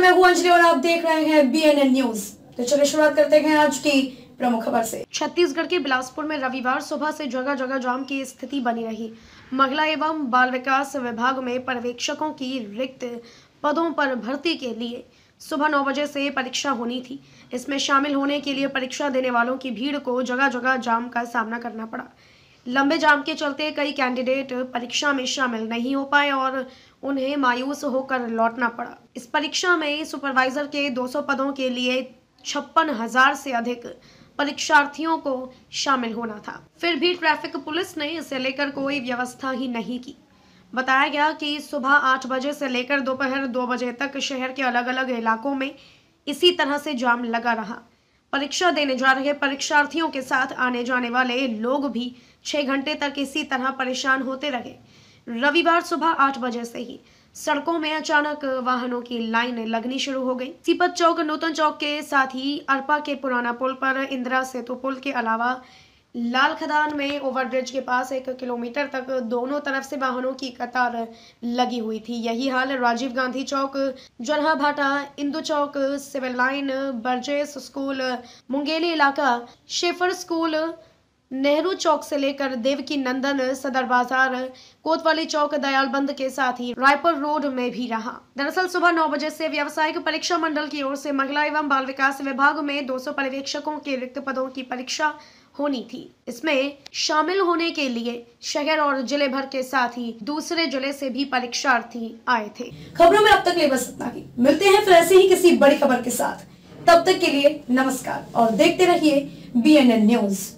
नमस्कार मैं हूं अंजलि और आप देख रहे हैं बीएनएन न्यूज तो चलिए शुरुआत करते हैं आज की प्रमुख खबर से छत्तीसगढ़ के बिलासपुर में रविवार सुबह से जगह जगह जाम की स्थिति बनी रही महिला एवं बाल विकास विभाग में पर्यवेक्षकों की रिक्त पदों पर भर्ती के लिए सुबह नौ बजे से परीक्षा होनी थी इसमें शामिल होने के लिए परीक्षा देने वालों की भीड़ को जगह जगह जाम का सामना करना पड़ा लंबे जाम के चलते कई कैंडिडेट परीक्षा में शामिल नहीं हो पाए और उन्हें मायूस होकर लौटना पड़ा इस परीक्षा में सुपरवाइजर के 200 पदों के लिए छप्पन हजार से अधिक परीक्षार्थियों को शामिल होना था फिर भी ट्रैफिक पुलिस ने इसे लेकर कोई व्यवस्था ही नहीं की बताया गया कि सुबह आठ बजे से लेकर दोपहर दो बजे तक शहर के अलग अलग इलाकों में इसी तरह से जाम लगा रहा परीक्षा देने जा रहे परीक्षार्थियों के साथ आने जाने वाले लोग भी छह घंटे तक इसी तरह परेशान होते रहे रविवार सुबह आठ बजे से ही सड़कों में अचानक वाहनों की लाइन लगनी शुरू हो गई सीपत चौक नूतन चौक के साथ ही अरपा के पुराना पुल पर इंदिरा सेतु पुल के अलावा लाल खदान में ओवरब्रिज के पास एक किलोमीटर तक दोनों तरफ से वाहनों की कतार लगी हुई थी यही हाल Rajiv Gandhi Chowk Jarha Bhata Indu Chowk civil line Burgess school Mungeli इलाका शेफर स्कूल नेहरू चौक से लेकर देवकी नंदन सदर बाजार कोतवाली चौक दयाल बंद के साथ ही रायपुर रोड में भी रहा दरअसल सुबह नौ बजे से व्यावसायिक परीक्षा मंडल की ओर से महिला एवं बाल विकास विभाग में 200 पर्यवेक्षकों के रिक्त पदों की परीक्षा होनी थी इसमें शामिल होने के लिए शहर और जिले भर के साथ ही दूसरे जिले से भी परीक्षार्थी आए थे खबरों में अब तक बस इतना ही मिलते हैं फिर ऐसे ही किसी बड़ी खबर के साथ तब तक के लिए नमस्कार और देखते रहिए बी न्यूज